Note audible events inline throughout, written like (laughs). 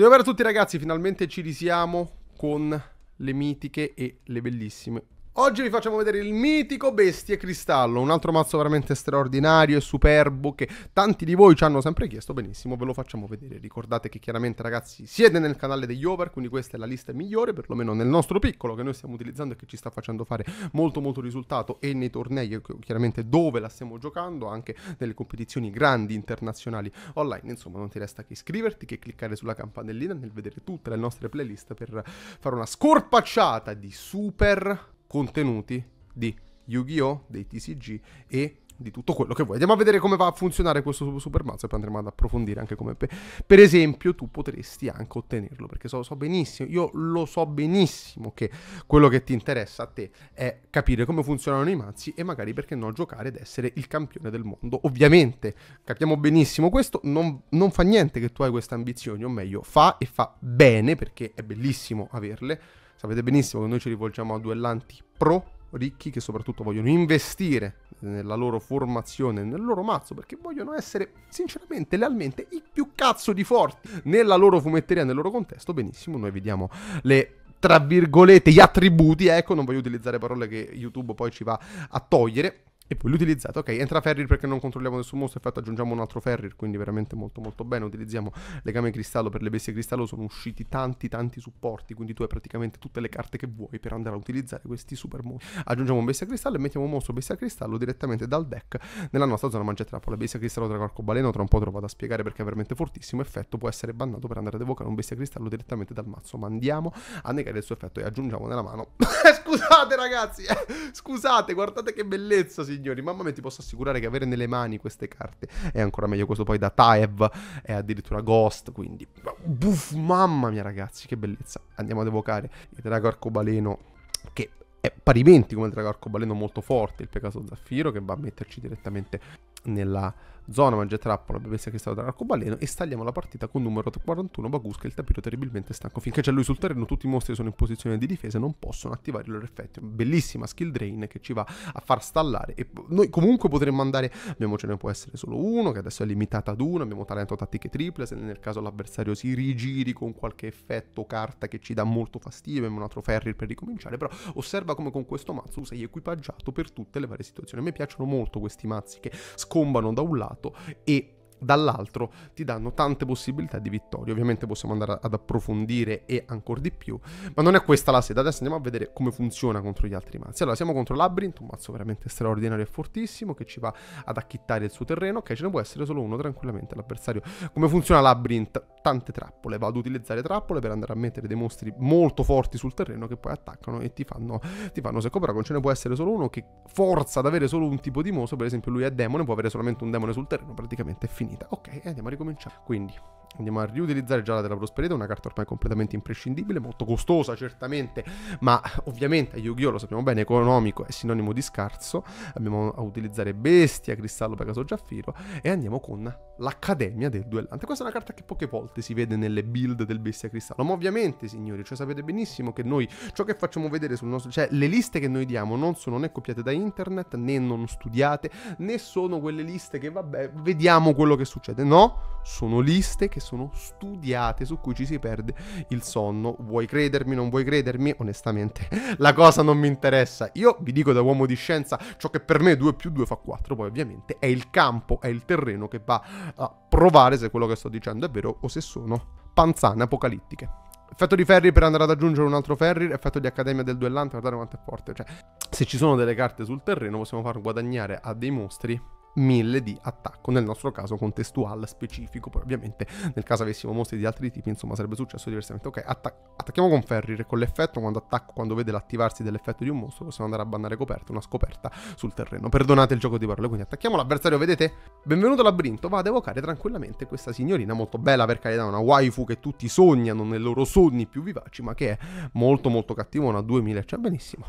Dove avere a tutti ragazzi, finalmente ci risiamo con le mitiche e le bellissime Oggi vi facciamo vedere il mitico Bestie Cristallo, un altro mazzo veramente straordinario e superbo che tanti di voi ci hanno sempre chiesto, benissimo, ve lo facciamo vedere. Ricordate che chiaramente ragazzi siete nel canale degli over, quindi questa è la lista migliore, perlomeno nel nostro piccolo che noi stiamo utilizzando e che ci sta facendo fare molto molto risultato e nei tornei eh, chiaramente dove la stiamo giocando, anche nelle competizioni grandi internazionali online. Insomma non ti resta che iscriverti, che cliccare sulla campanellina nel vedere tutte le nostre playlist per fare una scorpacciata di super contenuti di Yu-Gi-Oh! dei TCG e di tutto quello che vuoi. Andiamo a vedere come va a funzionare questo super mazzo e poi andremo ad approfondire anche come pe- per esempio tu potresti anche ottenerlo, perché so, so, benissimo, io lo so benissimo che quello che ti interessa a te è capire come funzionano i mazzi e magari perché no giocare ed essere il campione del mondo. Ovviamente capiamo benissimo questo, non, non fa niente che tu hai queste ambizioni, o meglio fa e fa bene perché è bellissimo averle Sapete benissimo che noi ci rivolgiamo a duellanti pro ricchi che soprattutto vogliono investire nella loro formazione, nel loro mazzo, perché vogliono essere sinceramente, lealmente, i più cazzo di forti nella loro fumetteria, nel loro contesto. Benissimo, noi vediamo le tra virgolette gli attributi, ecco, non voglio utilizzare parole che YouTube poi ci va a togliere e poi l'utilizzate, ok, entra Ferrir perché non controlliamo nessun mostro, infatti aggiungiamo un altro Ferrir, quindi veramente molto molto bene, utilizziamo legame cristallo per le bestie cristallo, sono usciti tanti tanti supporti, quindi tu hai praticamente tutte le carte che vuoi per andare a utilizzare questi super mostri. Aggiungiamo un bestia cristallo e mettiamo un mostro bestia cristallo direttamente dal deck nella nostra zona mangia trappola, bestia cristallo tra arcobaleno, tra un po' te lo vado a spiegare perché è veramente fortissimo, effetto può essere bannato per andare ad evocare un bestia cristallo direttamente dal mazzo, ma andiamo a negare il suo effetto e aggiungiamo nella mano. (laughs) scusate ragazzi, eh, scusate, guardate che bellezza signori signori. Mamma mia, ti posso assicurare che avere nelle mani queste carte è ancora meglio. Questo poi da Taev è addirittura Ghost. Quindi, buff, mamma mia, ragazzi, che bellezza. Andiamo ad evocare il drago arcobaleno che è parimenti come il drago arcobaleno molto forte. Il Pegaso Zaffiro che va a metterci direttamente nella Zona mangia mangiatrappola, bestia che stava dall'arcobaleno e stagliamo la partita con numero 41 Bagusca, il tapiro terribilmente stanco. Finché c'è lui sul terreno tutti i mostri sono in posizione di difesa e non possono attivare i loro effetti. Bellissima skill drain che ci va a far stallare e noi comunque potremmo andare, abbiamo ce ne può essere solo uno che adesso è limitata ad uno, abbiamo talento tattiche triple, se nel caso l'avversario si rigiri con qualche effetto carta che ci dà molto fastidio, abbiamo un altro ferry per ricominciare, però osserva come con questo mazzo sei equipaggiato per tutte le varie situazioni. A me piacciono molto questi mazzi che scombano da un lato passato e dall'altro ti danno tante possibilità di vittoria. Ovviamente possiamo andare ad approfondire e ancora di più, ma non è questa la sede. Adesso andiamo a vedere come funziona contro gli altri mazzi. Allora, siamo contro Labyrinth, un mazzo veramente straordinario e fortissimo che ci va ad acchittare il suo terreno, ok? Ce ne può essere solo uno tranquillamente l'avversario. Come funziona Labyrinth? tante trappole, vado ad utilizzare trappole per andare a mettere dei mostri molto forti sul terreno che poi attaccano e ti fanno, ti fanno secco, però ce ne può essere solo uno che forza ad avere solo un tipo di mostro, per esempio lui è demone, può avere solamente un demone sul terreno, praticamente è finita. Ok, andiamo a ricominciare. Quindi Andiamo a riutilizzare già della prosperità, una carta ormai completamente imprescindibile, molto costosa certamente, ma ovviamente Yu-Gi-Oh! lo sappiamo bene, economico è sinonimo di scarso. Andiamo a utilizzare Bestia, Cristallo, Pegaso, Giaffiro e andiamo con l'Accademia del Duellante. Questa è una carta che poche volte si vede nelle build del Bestia Cristallo, ma ovviamente signori, cioè sapete benissimo che noi, ciò che facciamo vedere sul nostro, cioè le liste che noi diamo non sono né copiate da internet, né non studiate, né sono quelle liste che vabbè, vediamo quello che succede, no, sono liste che che sono studiate, su cui ci si perde il sonno. Vuoi credermi, non vuoi credermi? Onestamente, (laughs) la cosa non mi interessa. Io vi dico da uomo di scienza ciò che per me 2 più 2 fa 4, poi ovviamente è il campo, è il terreno che va a provare se quello che sto dicendo è vero o se sono panzane apocalittiche. Effetto di Ferri per andare ad aggiungere un altro Ferri, effetto di Accademia del Duellante, guardate quanto è forte. Cioè, se ci sono delle carte sul terreno possiamo far guadagnare a dei mostri 1000 di attacco, nel nostro caso contestual specifico, poi ovviamente nel caso avessimo mostri di altri tipi insomma sarebbe successo diversamente, ok attac- attacchiamo con Ferrir con l'effetto, quando attacco, quando vede l'attivarsi dell'effetto di un mostro possiamo andare a bannare coperta, una scoperta sul terreno, perdonate il gioco di parole, quindi attacchiamo l'avversario, vedete? Benvenuto labirinto, va ad evocare tranquillamente questa signorina molto bella per carità, una waifu che tutti sognano nei loro sogni più vivaci, ma che è molto molto cattivona, una 2000, cioè benissimo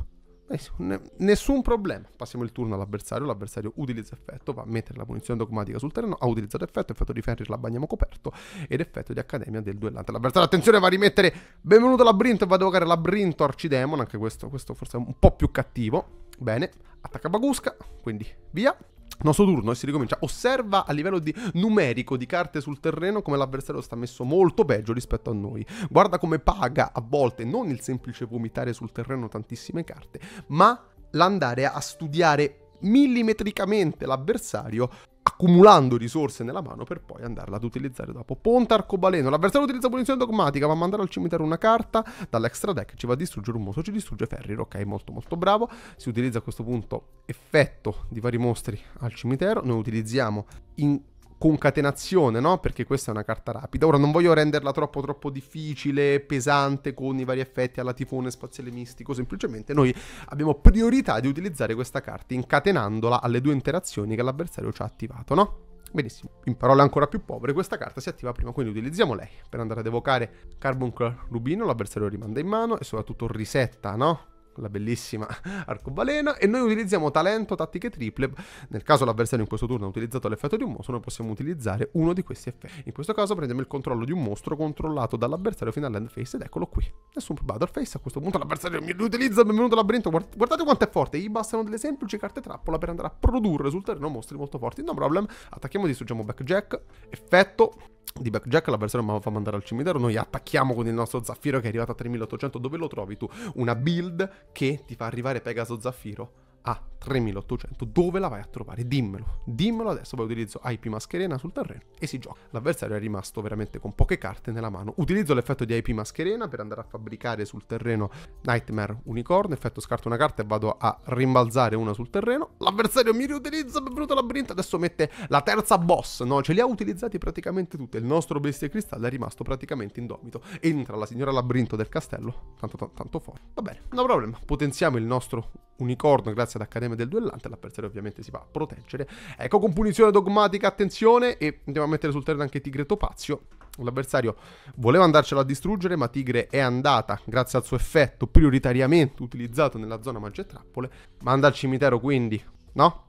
nessun problema. Passiamo il turno all'avversario, l'avversario utilizza effetto, va a mettere la punizione dogmatica sul terreno, ha utilizzato effetto, effetto di Ferrir la bagniamo coperto ed effetto di Accademia del duellante. L'avversario, attenzione, va a rimettere benvenuto Labrinto e va a evocare Labrinto Arcidemon, anche questo, questo forse è un po' più cattivo. Bene, attacca Bagusca, quindi via nostro turno e si ricomincia. Osserva a livello di numerico di carte sul terreno come l'avversario sta messo molto peggio rispetto a noi. Guarda come paga a volte non il semplice vomitare sul terreno tantissime carte, ma l'andare a studiare millimetricamente l'avversario accumulando risorse nella mano per poi andarla ad utilizzare dopo. Ponte arcobaleno, l'avversario utilizza punizione dogmatica, va a mandare al cimitero una carta, dall'extra deck ci va a distruggere un mostro, ci distrugge Ferrir, ok, molto molto bravo. Si utilizza a questo punto effetto di vari mostri al cimitero, noi utilizziamo in concatenazione, no? Perché questa è una carta rapida. Ora non voglio renderla troppo troppo difficile, pesante con i vari effetti alla tifone spaziale mistico, semplicemente noi abbiamo priorità di utilizzare questa carta incatenandola alle due interazioni che l'avversario ci ha attivato, no? Benissimo. In parole ancora più povere, questa carta si attiva prima, quindi utilizziamo lei per andare ad evocare Carbuncle Rubino, l'avversario rimanda in mano e soprattutto risetta, no? la bellissima (laughs) arcobaleno e noi utilizziamo talento, tattiche triple nel caso l'avversario in questo turno ha utilizzato l'effetto di un mostro noi possiamo utilizzare uno di questi effetti in questo caso prendiamo il controllo di un mostro controllato dall'avversario fino all'end face ed eccolo qui nessun battle face a questo punto l'avversario mi utilizza benvenuto labirinto guardate quanto è forte gli bastano delle semplici carte trappola per andare a produrre sul terreno mostri molto forti no problem attacchiamo distruggiamo backjack effetto di Blackjack l'avversario fa mandare al cimitero noi attacchiamo con il nostro zaffiro che è arrivato a 3800 dove lo trovi tu? una build che ti fa arrivare Pegaso Zaffiro a 3800, dove la vai a trovare? Dimmelo, dimmelo adesso, poi utilizzo IP mascherena sul terreno e si gioca. L'avversario è rimasto veramente con poche carte nella mano. Utilizzo l'effetto di IP mascherena per andare a fabbricare sul terreno Nightmare Unicorn, effetto scarto una carta e vado a rimbalzare una sul terreno. L'avversario mi riutilizza, benvenuto labirinto, adesso mette la terza boss, no? Ce li ha utilizzati praticamente tutti, il nostro bestia cristallo è rimasto praticamente indomito. Entra la signora labirinto del castello, tanto, tanto, tanto forte. Va bene, no problema, potenziamo il nostro unicorno grazie all'Accademia del Duellante, l'avversario ovviamente si va a proteggere. Ecco, con punizione dogmatica, attenzione, e andiamo a mettere sul terreno anche Tigre Topazio. L'avversario voleva andarcela a distruggere, ma Tigre è andata, grazie al suo effetto prioritariamente utilizzato nella zona magia trappole, manda al cimitero quindi, no?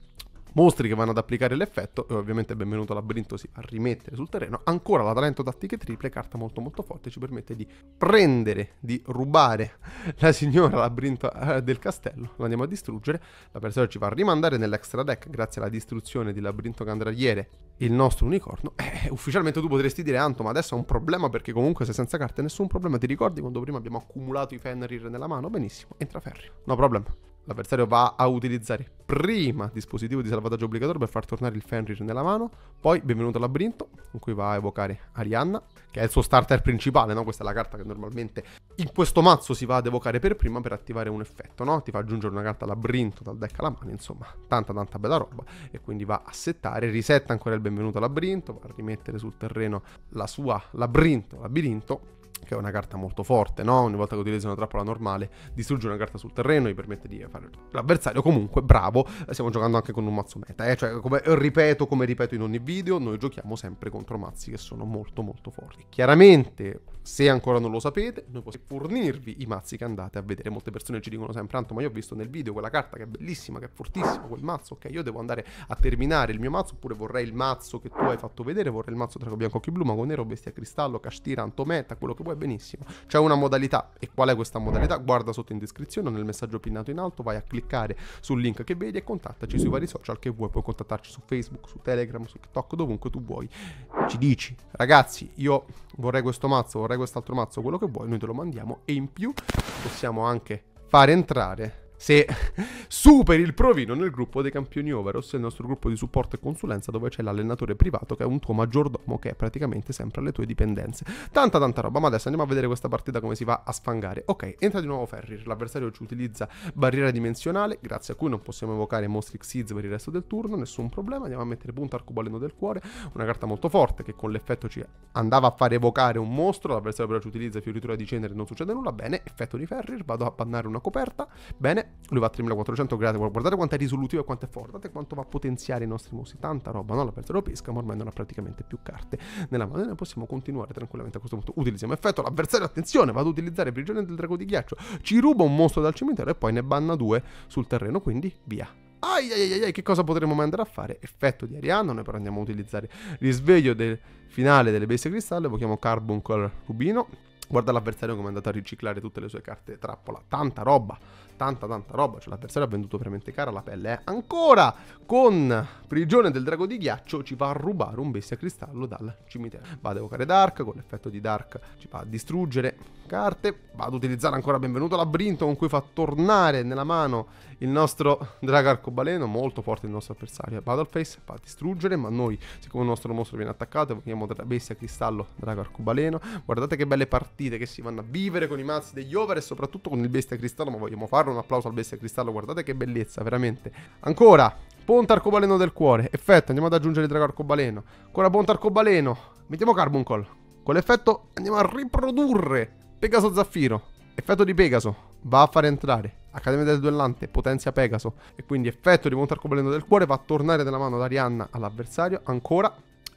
mostri che vanno ad applicare l'effetto e ovviamente benvenuto labirinto si va a rimettere sul terreno ancora la talento tattiche triple carta molto molto forte ci permette di prendere di rubare la signora labirinto eh, del castello lo andiamo a distruggere l'avversario ci va a rimandare nell'extra deck grazie alla distruzione di labirinto candraliere il nostro unicorno eh, eh ufficialmente tu potresti dire Anto ma adesso è un problema perché comunque sei senza carte nessun problema ti ricordi quando prima abbiamo accumulato i Fenrir nella mano benissimo entra Ferri no problem L'avversario va a utilizzare prima dispositivo di salvataggio obbligatorio per far tornare il Fenrir nella mano, poi benvenuto al labirinto, in cui va a evocare Arianna, che è il suo starter principale, no? Questa è la carta che normalmente in questo mazzo si va ad evocare per prima per attivare un effetto, no? Ti fa aggiungere una carta labirinto dal deck alla mano, insomma, tanta tanta bella roba e quindi va a settare, risetta ancora il benvenuto al labirinto, va a rimettere sul terreno la sua labirinto, labirinto che è una carta molto forte, no? Ogni volta che utilizzi una trappola normale, distrugge una carta sul terreno e permette di fare l'avversario. Comunque, bravo, stiamo giocando anche con un mazzo meta, eh? cioè, come ripeto, come ripeto in ogni video, noi giochiamo sempre contro mazzi che sono molto molto forti. Chiaramente se ancora non lo sapete, noi possiamo fornirvi i mazzi che andate a vedere. Molte persone ci dicono sempre, Anto, ma io ho visto nel video quella carta che è bellissima, che è fortissima, quel mazzo, ok, io devo andare a terminare il mio mazzo, oppure vorrei il mazzo che tu hai fatto vedere, vorrei il mazzo tra bianco, occhi blu, mago nero, bestia cristallo, castira, antometa, quello che vuoi, benissimo. C'è una modalità, e qual è questa modalità? Guarda sotto in descrizione, nel messaggio pinnato in alto, vai a cliccare sul link che vedi e contattaci sui vari social che vuoi, puoi contattarci su Facebook, su Telegram, su TikTok, dovunque tu vuoi. Ci dici, ragazzi, io vorrei questo mazzo, vorrei vorrei quest'altro mazzo, quello che vuoi, noi te lo mandiamo e in più possiamo anche fare entrare se (laughs) superi il provino nel gruppo dei campioni over, ossia il nostro gruppo di supporto e consulenza dove c'è l'allenatore privato che è un tuo maggiordomo che è praticamente sempre alle tue dipendenze. Tanta tanta roba, ma adesso andiamo a vedere questa partita come si va a sfangare. Ok, entra di nuovo Ferrir, l'avversario ci utilizza barriera dimensionale, grazie a cui non possiamo evocare mostri Xiz per il resto del turno, nessun problema, andiamo a mettere punto arcobaleno del cuore, una carta molto forte che con l'effetto ci andava a fare evocare un mostro, l'avversario però ci utilizza fioritura di cenere, non succede nulla, bene, effetto di Ferrir, vado a bannare una coperta, bene, lui va a 3400 gradi, guardate quanto è risolutivo e quanto è forte, guardate quanto va a potenziare i nostri musi, tanta roba, no? La perdita lo pesca, ma ormai non ha praticamente più carte nella mano e noi possiamo continuare tranquillamente a questo punto. Utilizziamo effetto, l'avversario, attenzione, vado ad utilizzare prigione del drago di ghiaccio, ci ruba un mostro dal cimitero e poi ne banna due sul terreno, quindi via, ai, ai, ai, ai che cosa potremmo mai andare a fare? Effetto di Ariano, noi però andiamo a utilizzare risveglio del finale delle bestie cristallo, evochiamo Carbuncle Rubino. Guarda l'avversario come è andato a riciclare tutte le sue carte trappola, tanta roba, tanta tanta roba, cioè la ha venduto veramente cara la pelle, eh. Ancora con Prigione del Drago di Ghiaccio ci va a rubare un bestia cristallo dal cimitero. vado ad evocare Dark, con l'effetto di Dark ci va a distruggere carte, vado ad utilizzare ancora Benvenuto Labrinto con cui fa tornare nella mano il nostro Drago Arcobaleno, molto forte il nostro avversario. Battleface fa distruggere, ma noi, siccome il nostro mostro viene attaccato, evochiamo bestia cristallo, Drago Arcobaleno. Guardate che belle partite che si vanno a vivere con i mazzi degli over e soprattutto con il bestia cristallo, ma vogliamo farlo un applauso al bestia cristallo, guardate che bellezza, veramente. Ancora, ponte arcobaleno del cuore, effetto, andiamo ad aggiungere il drago arcobaleno. Ancora ponte arcobaleno, mettiamo carbuncol. Con l'effetto andiamo a riprodurre Pegaso Zaffiro, effetto di Pegaso, va a fare entrare Accademia del Duellante, potenzia Pegaso e quindi effetto di ponte arcobaleno del cuore va a tornare nella mano d'Arianna all'avversario, ancora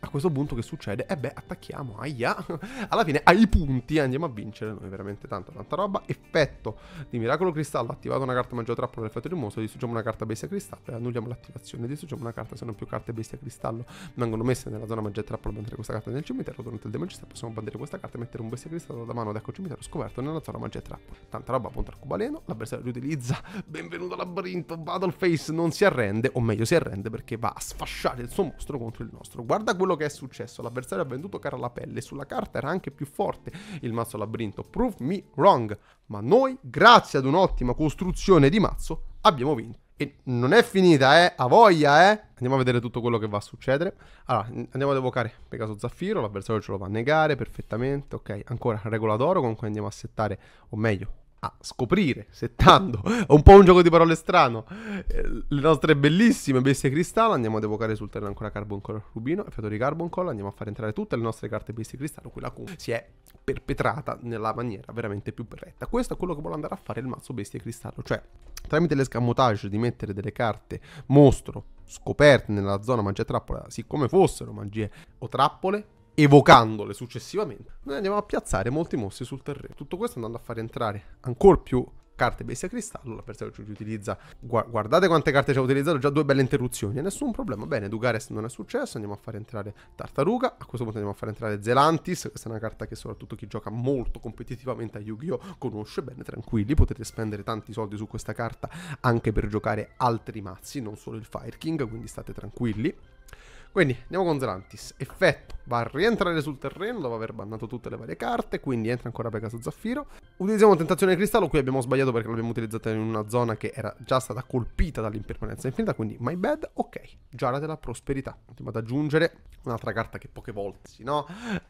a questo punto che succede? E eh beh, attacchiamo, aia. (laughs) Alla fine ai punti andiamo a vincere noi, veramente tanto, tanta roba. Effetto di miracolo cristallo, attivato una carta magia trappola effetto di un mostro, distruggiamo una carta bestia cristallo annulliamo l'attivazione, distruggiamo una carta, se non più carte bestia cristallo vengono messe nella zona magia trappola mentre questa carta nel cimitero, durante il demagista possiamo bandire questa carta e mettere un bestia cristallo da mano da ecco cimitero scoperto nella zona magia trappola. Tanta roba appunto arcobaleno, l'avversario riutilizza, (laughs) benvenuto labirinto, battle face, non si arrende, o meglio si arrende perché va a sfasciare il suo mostro contro il nostro. Guarda quello quello che è successo. L'avversario ha venduto cara la pelle. Sulla carta era anche più forte il mazzo labirinto. Prove me wrong. Ma noi, grazie ad un'ottima costruzione di mazzo, abbiamo vinto. E non è finita, eh? A voglia, eh? Andiamo a vedere tutto quello che va a succedere. Allora, andiamo ad evocare Pegaso Zaffiro. L'avversario ce lo va a negare perfettamente. Ok, ancora regola d'oro. Comunque andiamo a settare, o meglio, a scoprire, settando, è (laughs) un po' un gioco di parole strano, eh, le nostre bellissime bestie cristallo, andiamo ad evocare sul terreno ancora Carbon Color Rubino, effetto di Carbon Color, andiamo a far entrare tutte le nostre carte bestie cristallo, quella Q si è perpetrata nella maniera veramente più perfetta. Questo è quello che vuole andare a fare il mazzo bestie cristallo, cioè tramite l'escamotage di mettere delle carte mostro scoperte nella zona magia trappola, siccome fossero magie o trappole, evocandole successivamente, noi andiamo a piazzare molti mostri sul terreno. Tutto questo andando a far entrare ancora più carte bestia cristallo, la persona ci utilizza, guardate quante carte ci ha utilizzato, già due belle interruzioni, nessun problema, bene, Dugares non è successo, andiamo a far entrare Tartaruga, a questo punto andiamo a far entrare Zelantis, questa è una carta che soprattutto chi gioca molto competitivamente a Yu-Gi-Oh! conosce bene, tranquilli, potete spendere tanti soldi su questa carta anche per giocare altri mazzi, non solo il Fire King, quindi state tranquilli. Quindi andiamo con Zerantis. Effetto. Va a rientrare sul terreno dopo aver bannato tutte le varie carte. Quindi entra ancora Pegaso Zaffiro. Utilizziamo Tentazione di Cristallo. Qui abbiamo sbagliato perché l'abbiamo utilizzata in una zona che era già stata colpita dall'impermanenza infinita. Quindi my bad. Ok. Giara della Prosperità. Andiamo ad aggiungere un'altra carta che poche volte, si no?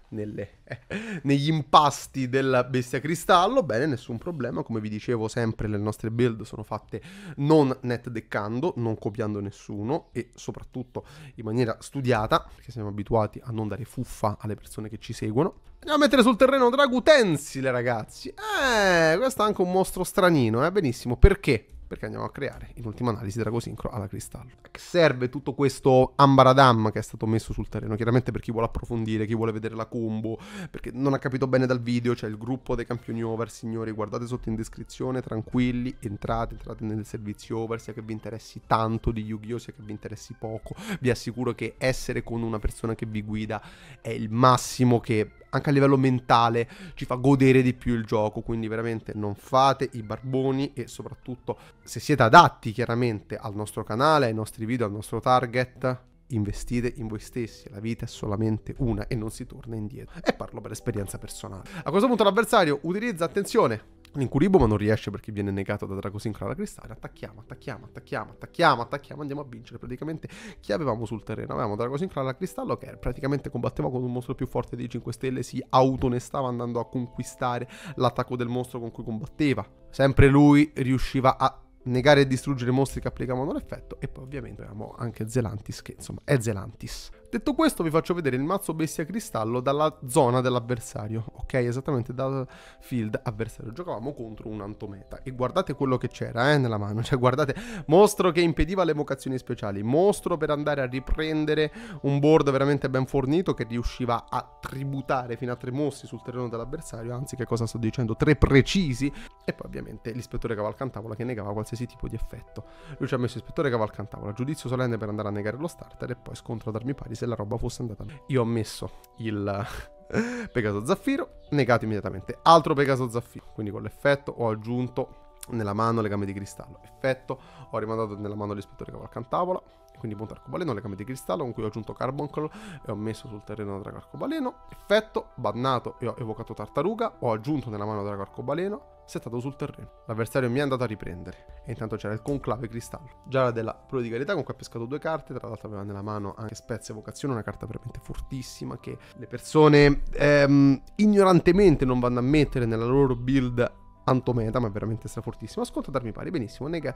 Nelle, eh, negli impasti della Bestia Cristallo. Bene, nessun problema. Come vi dicevo sempre, le nostre build sono fatte non net deckando, non copiando nessuno. E soprattutto in maniera strutturale studiata, perché siamo abituati a non dare fuffa alle persone che ci seguono. Andiamo a mettere sul terreno Dragutensile, ragazzi. Eh, questo è anche un mostro stranino, eh, benissimo. Perché? perché andiamo a creare in ultima analisi Dragosincro alla cristallo. Serve tutto questo ambaradam che è stato messo sul terreno, chiaramente per chi vuole approfondire, chi vuole vedere la combo, perché non ha capito bene dal video, c'è cioè il gruppo dei campioni over, signori, guardate sotto in descrizione, tranquilli, entrate, entrate nel servizio over, sia che vi interessi tanto di Yu-Gi-Oh, sia che vi interessi poco, vi assicuro che essere con una persona che vi guida è il massimo che anche a livello mentale ci fa godere di più il gioco, quindi veramente non fate i barboni e soprattutto se siete adatti chiaramente al nostro canale, ai nostri video, al nostro target, investite in voi stessi, la vita è solamente una e non si torna indietro. E parlo per esperienza personale. A questo punto l'avversario utilizza, attenzione, L'incuribo ma non riesce perché viene negato da Dracosin con la cristalli. Attacchiamo, attacchiamo, attacchiamo, attacchiamo, attacchiamo. Andiamo a vincere praticamente chi avevamo sul terreno. Avevamo Dracosin con cristallo che praticamente combatteva con un mostro più forte dei 5 stelle. Si autonestava andando a conquistare l'attacco del mostro con cui combatteva. Sempre lui riusciva a negare e distruggere i mostri che applicavano l'effetto. E poi ovviamente abbiamo anche Zelantis che insomma è Zelantis. Detto questo vi faccio vedere il mazzo bestia cristallo dalla zona dell'avversario, ok? Esattamente dal field avversario. Giocavamo contro un antometa e guardate quello che c'era eh, nella mano, (laughs) cioè guardate, mostro che impediva le evocazioni speciali, mostro per andare a riprendere un board veramente ben fornito che riusciva a tributare fino a tre mossi sul terreno dell'avversario, anzi che cosa sto dicendo, tre precisi e poi ovviamente l'ispettore cavalcantavola che negava qualsiasi tipo di effetto. Lui ci ha messo ispettore cavalcantavola, giudizio solenne per andare a negare lo starter e poi scontro ad armi pari se la roba fosse andata bene. Io ho messo il (laughs) Pegaso Zaffiro, negato immediatamente. Altro Pegaso Zaffiro, quindi con l'effetto ho aggiunto nella mano legame di cristallo. Effetto, ho rimandato nella mano l'ispettore cavalcantabola, quindi punto arcobaleno, legame di cristallo con cui ho aggiunto carboncle e ho messo sul terreno drago arcobaleno. Effetto, bannato e ho evocato tartaruga, ho aggiunto nella mano drago arcobaleno, settato sul terreno. L'avversario mi è andato a riprendere e intanto c'era il conclave cristallo. Già della prodigalità con cui ha pescato due carte, tra l'altro aveva nella mano anche Spezia evocazione, una carta veramente fortissima che le persone ehm, ignorantemente non vanno a mettere nella loro build Antometa, ma veramente strafortissimo. Ascolta darmi pari, benissimo. Nega,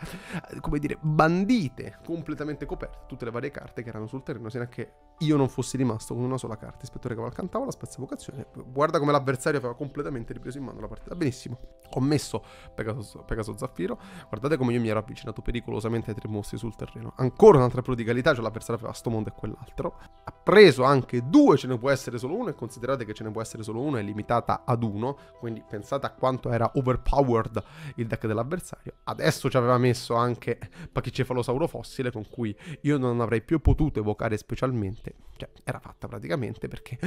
eh, come dire, bandite completamente coperte tutte le varie carte che erano sul terreno, se a che io non fossi rimasto con una sola carta. Ispettore Cavalcantavola, spezza vocazione. Guarda come l'avversario aveva completamente ripreso in mano la partita. Benissimo. Ho messo Pegaso, Pegaso Zaffiro. Guardate come io mi ero avvicinato pericolosamente ai tre mostri sul terreno. Ancora un'altra prodigalità, cioè l'avversario aveva sto mondo e quell'altro. Ha preso anche due, ce ne può essere solo uno, e considerate che ce ne può essere solo uno, è limitata ad uno. Quindi pensate a quanto era over overpowered il deck dell'avversario. Adesso ci aveva messo anche Pachicefalosauro fossile con cui io non avrei più potuto evocare specialmente. Cioè, era fatta praticamente perché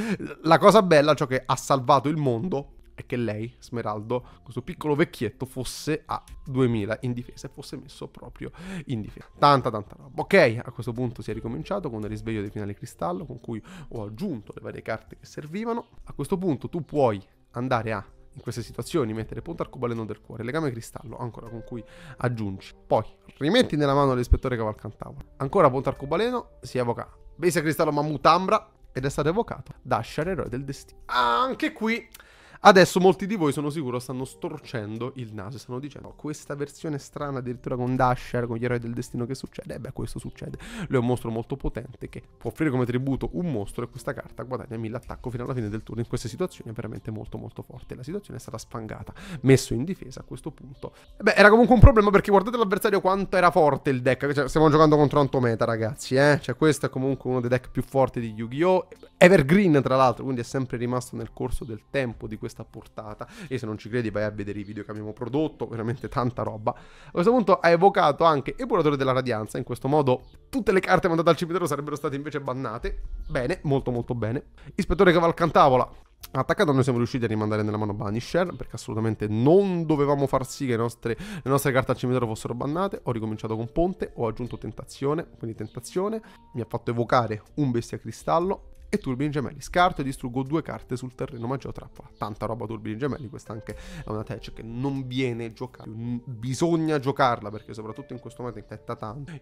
la cosa bella, ciò che ha salvato il mondo è che lei, Smeraldo, questo piccolo vecchietto, fosse a 2000 in difesa e fosse messo proprio in difesa. Tanta, tanta roba. Ok, a questo punto si è ricominciato con il risveglio dei finali cristallo, con cui ho aggiunto le varie carte che servivano. A questo punto tu puoi andare a in queste situazioni, mettere punto arcobaleno del cuore, legame cristallo, ancora con cui aggiungi. Poi rimetti nella mano l'ispettore Cavalcantavola. Ancora punto arcobaleno, si evoca Base cristallo mammut ambra ed è stato evocato da Eroe del Destino. Anche qui Adesso molti di voi sono sicuro stanno storcendo il naso e stanno dicendo oh, questa versione strana addirittura con Dasher, con gli eroi del destino che succede. E eh beh, questo succede. Lui è un mostro molto potente che può offrire come tributo un mostro e questa carta guadagna 1000 attacco fino alla fine del turno. In queste situazioni è veramente molto molto forte. La situazione è stata sfangata, messo in difesa a questo punto. E eh beh, era comunque un problema perché guardate l'avversario quanto era forte il deck. Cioè, stiamo giocando contro Antometa, ragazzi, eh? Cioè, questo è comunque uno dei deck più forti di Yu-Gi-Oh! Evergreen, tra l'altro, quindi è sempre rimasto nel corso del tempo di questa portata. E se non ci credi, vai a vedere i video che abbiamo prodotto, veramente tanta roba. A questo punto ha evocato anche Epuratore della Radianza. In questo modo, tutte le carte mandate al cimitero sarebbero state invece bannate. Bene, molto, molto bene. Ispettore Cavalcantavola. Attaccato noi siamo riusciti a rimandare nella mano Banisher perché assolutamente non dovevamo far sì che le nostre, le nostre carte al cimitero fossero bannate. Ho ricominciato con Ponte, ho aggiunto Tentazione, quindi Tentazione mi ha fatto evocare un Bestia Cristallo, e Turbini Gemelli. Scarto e distruggo due carte sul terreno magia trappola. Tanta roba Turbini Gemelli, questa anche è una tech che non viene giocata. Bisogna giocarla perché soprattutto in questo momento in tetta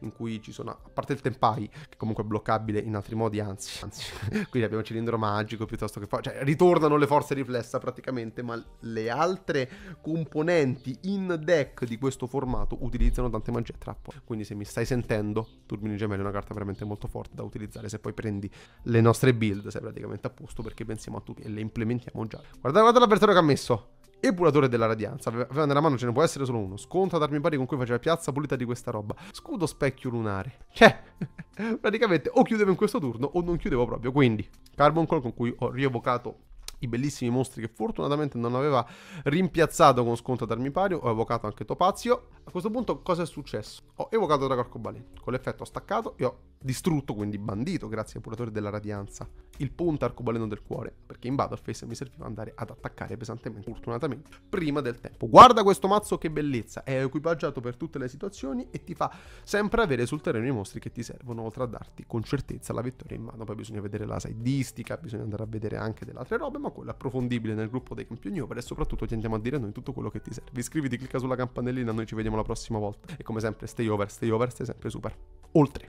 in cui ci sono, a parte il tempai, che comunque è bloccabile in altri modi, anzi, anzi, (laughs) quindi abbiamo cilindro magico piuttosto che... Fa- cioè, ritornano le forze riflessa praticamente, ma le altre componenti in deck di questo formato utilizzano tante magie trappola. Quindi se mi stai sentendo, Turbini Gemelli è una carta veramente molto forte da utilizzare se poi prendi le nostre build sei praticamente a posto perché pensiamo a tutti e le implementiamo già. Guardate, guardate l'avvertorio che ha messo. Epulatore della radianza. Aveva nella mano, ce ne può essere solo uno. Scontra ad armi pari con cui faceva piazza pulita di questa roba. Scudo specchio lunare. Cioè, (laughs) praticamente o chiudevo in questo turno o non chiudevo proprio. Quindi, Carbon Call con cui ho rievocato i bellissimi mostri che fortunatamente non aveva rimpiazzato con sconto ad armi pari. Ho evocato anche Topazio. A questo punto cosa è successo? Ho evocato Draco Arcobaleno. Con l'effetto ho staccato e ho distrutto, quindi bandito grazie al puratore della Radianza, il punto arcobaleno del cuore, perché in Battleface mi serviva andare ad attaccare pesantemente, fortunatamente, prima del tempo. Guarda questo mazzo che bellezza, è equipaggiato per tutte le situazioni e ti fa sempre avere sul terreno i mostri che ti servono, oltre a darti con certezza la vittoria in mano. Poi bisogna vedere la saidistica, bisogna andare a vedere anche delle altre robe, ma quello è approfondibile nel gruppo dei campioni over e soprattutto ti andiamo a dire noi tutto quello che ti serve. Iscriviti, clicca sulla campanellina, noi ci vediamo la prossima volta e come sempre stay over, stay over, stay sempre super. Oltre.